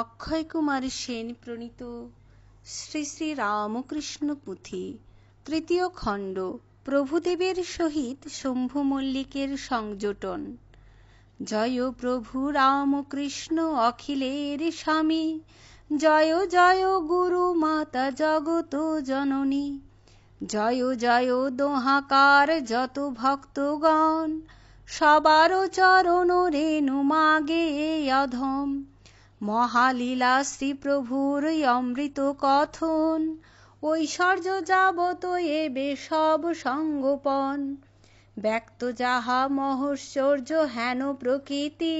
অক্ষয় কুমার সেন প্রণীত শ্রী শ্রী রামকৃষ্ণ পুঁথি তৃতীয় খণ্ড প্রভুদেবের সহিত শম্ভু মল্লিকের সংযোটন জয় প্রভু রামকৃষ্ণ অখিলের স্বামী জয় জয় গুরু মাতা জগত জননী জয় জয় দোহাকার যত ভক্তগণ সবার চরণ রেণু মাগে অধম মহালীলা শ্রীপ্রভুর অমৃত কথন ঐশ্বর্য যাবত এবে সব সঙ্গোপন ব্যক্ত যাহা মহশ্বর্য হেন প্রকৃতি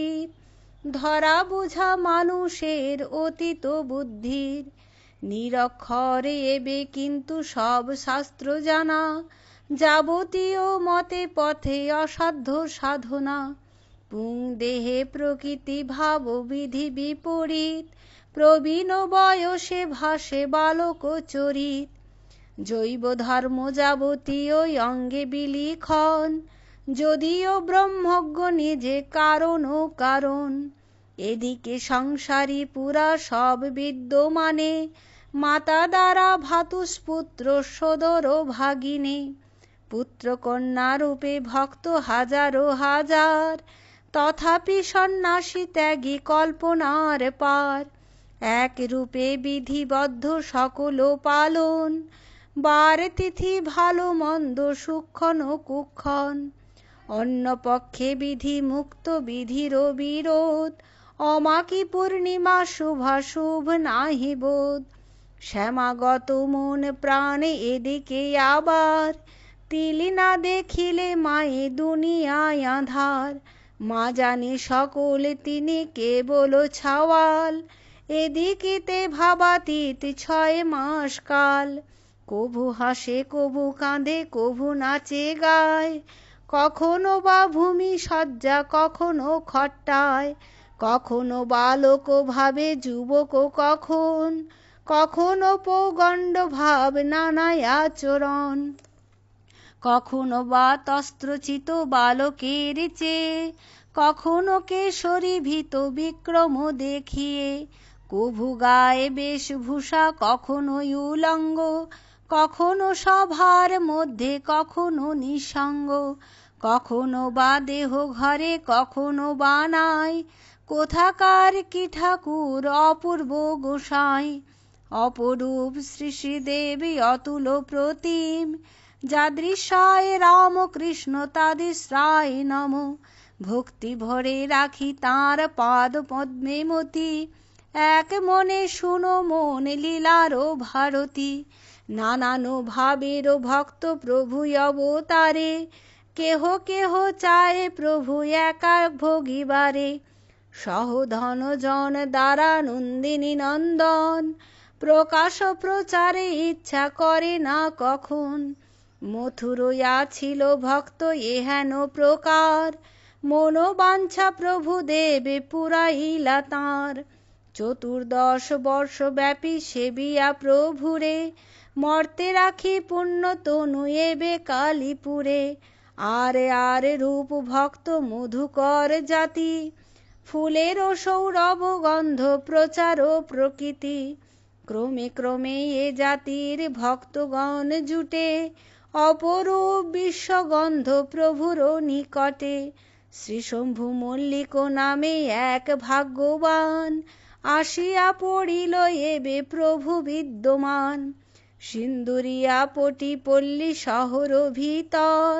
ধরা বোঝা মানুষের অতীত বুদ্ধির নিরক্ষরে এবে কিন্তু সব শাস্ত্র জানা যাবতীয় মতে পথে অসাধ্য সাধনা পুং দেহে প্রকৃতি ভাব বিধি বিপরীত প্রবীণ বয়সে ভাসে বালক চরিত জৈব ধর্ম যাবতীয় অঙ্গে বিলিখন যদিও ব্রহ্মজ্ঞ নিজে কারণ ও কারণ এদিকে সংসারী পুরা সব বিদ্যমানে মাতা দ্বারা পুত্র সদর ও ভাগিনী পুত্র কন্যা রূপে ভক্ত হাজারো হাজার তথাপি সন্ন্যাসী ত্যাগী কল্পনার পার এক রূপে বিধিবদ্ধ সকল পালন বার তিথি ভালো মন্দ ও কুক্ষণ অন্য পক্ষে বিধি মুক্ত বিধির বিরোধ অমাকি পূর্ণিমা শুভা শুভ নাহি বোধ শ্যামাগত মন প্রাণে এদিকে আবার তিলি না দেখিলে মায়ে দুনিয়ায় আধার মা জানে সকলে তিনি কেবল ছাওয়াল এদিকে ভাবাতীত ছয় মাস কাল কভু হাসে কভু কাঁধে কভু নাচে গায় কখনো বা ভূমি সজ্জা কখনো খট্টায় কখনো বালক ভাবে যুবক কখন কখনো পৌগণ্ড ভাব নানায় আচরণ কখনো বা তস্ত্রচিত বালকের চেয়ে কখনো কেশরী ভীত বিক্রম দেখিয়ে কভু গায়ে বেশভূষা কখনো উলঙ্গ কখনো সভার মধ্যে কখনো নিঃসঙ্গ কখনো বা দেহ ঘরে কখনো বা নাই কোথাকার কি ঠাকুর অপূর্ব গোসাই অপরূপ শ্রী শ্রীদেবী অতুল প্রতিম যাদৃশায় কৃষ্ণ তাদৃশ্রায় নমো ভক্তি ভরে রাখি তাঁর পাদ পদ্মে মতি এক মনে শুনো মন লীলারও ভারতী নানানো ভাবেরও ভক্ত প্রভু অবতারে কেহ কেহ চায় প্রভু একা ভোগিবারে সহধন জন দ্বারা নন্দিনী নন্দন প্রকাশ প্রচারে ইচ্ছা করে না কখন মথুরয়া ছিল ভক্ত এহেন প্রকার মনোবাঞ্ছা প্রভু দেবে পুরাহিলা তাঁর চতুর্দশ বর্ষ ব্যাপী সেবিয়া প্রভুরে মর্তে রাখি পুণ্য তনু এবে কালীপুরে আরে আরে রূপ ভক্ত মধুকর জাতি ফুলের সৌরভ গন্ধ প্রচার ও প্রকৃতি ক্রমে ক্রমে এ জাতির ভক্তগণ জুটে অপরূপ বিশ্বগন্ধ প্রভুর নিকটে শ্রী শম্ভু মল্লিক নামে এক ভাগ্যবান আসিয়া পড়িল এবে প্রভু বিদ্যমান সিন্দুরিয়া পটি পল্লী শহর ভিতর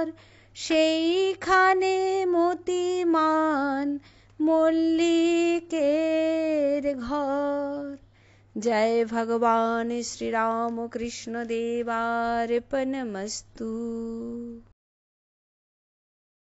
সেইখানে মতিমান মল্লিকের ঘর जय भगवान श्री राम कृष्ण देवार्पणमस्तु